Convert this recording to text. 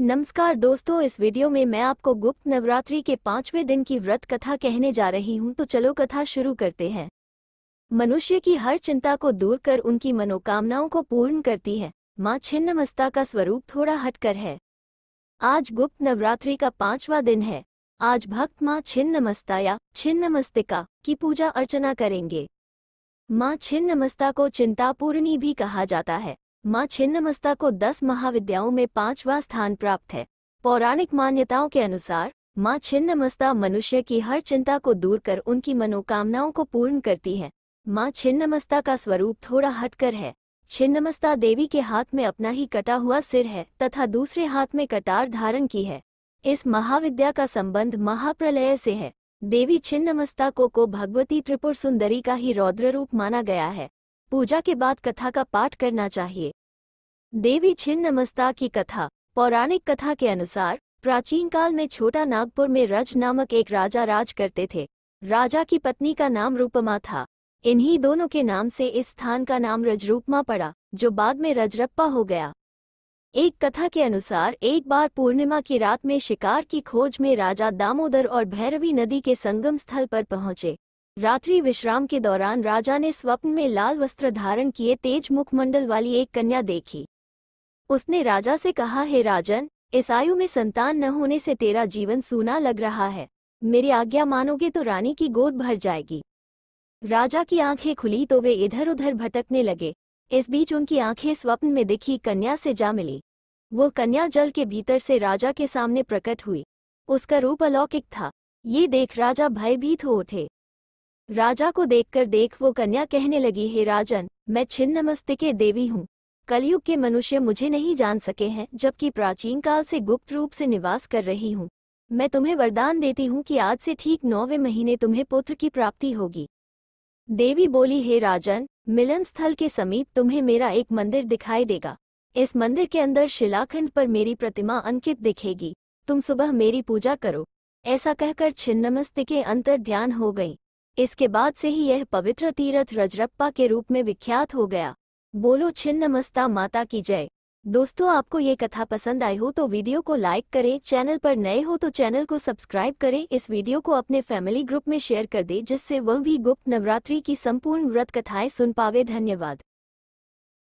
नमस्कार दोस्तों इस वीडियो में मैं आपको गुप्त नवरात्रि के पांचवें दिन की व्रत कथा कहने जा रही हूं तो चलो कथा शुरू करते हैं मनुष्य की हर चिंता को दूर कर उनकी मनोकामनाओं को पूर्ण करती है माँ छिन्नमस्ता का स्वरूप थोड़ा हटकर है आज गुप्त नवरात्रि का पांचवा दिन है आज भक्त माँ छिन्नमस्ता या छिन्नमस्तिका की पूजा अर्चना करेंगे माँ छिन्नमस्ता को चिंतापूर्णी भी कहा जाता है मां छिन्नमस्ता को दस महाविद्याओं में पांचवा स्थान प्राप्त है पौराणिक मान्यताओं के अनुसार मां छिन्नमस्ता मनुष्य की हर चिंता को दूर कर उनकी मनोकामनाओं को पूर्ण करती है मां छिन्नमस्ता का स्वरूप थोड़ा हटकर है छिन्नमस्ता देवी के हाथ में अपना ही कटा हुआ सिर है तथा दूसरे हाथ में कटार धारण की है इस महाविद्या का संबंध महाप्रलय से है देवी छिन्नमस्ता को को भगवती त्रिपुर सुंदरी का ही रौद्र रूप माना गया है पूजा के बाद कथा का पाठ करना चाहिए देवी छिन्नमस्ता की कथा पौराणिक कथा के अनुसार प्राचीन काल में छोटा नागपुर में रज नामक एक राजा राज करते थे राजा की पत्नी का नाम रूपमा था इन्हीं दोनों के नाम से इस स्थान का नाम रजरूपमा पड़ा जो बाद में रजरप्पा हो गया एक कथा के अनुसार एक बार पूर्णिमा की रात में शिकार की खोज में राजा दामोदर और भैरवी नदी के संगम स्थल पर पहुंचे रात्रि विश्राम के दौरान राजा ने स्वप्न में लाल वस्त्र धारण किए तेज मुखमंडल वाली एक कन्या देखी उसने राजा से कहा हे राजन इस आयु में संतान न होने से तेरा जीवन सूना लग रहा है मेरी आज्ञा मानोगे तो रानी की गोद भर जाएगी राजा की आंखें खुली तो वे इधर उधर भटकने लगे इस बीच उनकी आंखें स्वप्न में दिखी कन्या से जा मिली वो कन्या जल के भीतर से राजा के सामने प्रकट हुई उसका रूप अलौकिक था ये देख राजा भयभीत हो उठे राजा को देखकर देख वो कन्या कहने लगी हे राजन मैं छिन्नमस्तिके देवी हूँ कलयुग के मनुष्य मुझे नहीं जान सके हैं जबकि प्राचीन काल से गुप्त रूप से निवास कर रही हूँ मैं तुम्हें वरदान देती हूँ कि आज से ठीक नौवे महीने तुम्हें पुत्र की प्राप्ति होगी देवी बोली हे राजन मिलन स्थल के समीप तुम्हें मेरा एक मंदिर दिखाई देगा इस मंदिर के अंदर शिलाखंड पर मेरी प्रतिमा अंकित दिखेगी तुम सुबह मेरी पूजा करो ऐसा कहकर छिन्नमस्तिके के अंतर ध्यान हो गई इसके बाद से ही यह पवित्र तीरथ रजरप्पा के रूप में विख्यात हो गया बोलो छिन्नमस्ता माता की जय दोस्तों आपको ये कथा पसंद आई हो तो वीडियो को लाइक करें चैनल पर नए हो तो चैनल को सब्सक्राइब करें इस वीडियो को अपने फैमिली ग्रुप में शेयर कर दें जिससे वह भी गुप्त नवरात्रि की संपूर्ण व्रत कथाएं सुन पावे धन्यवाद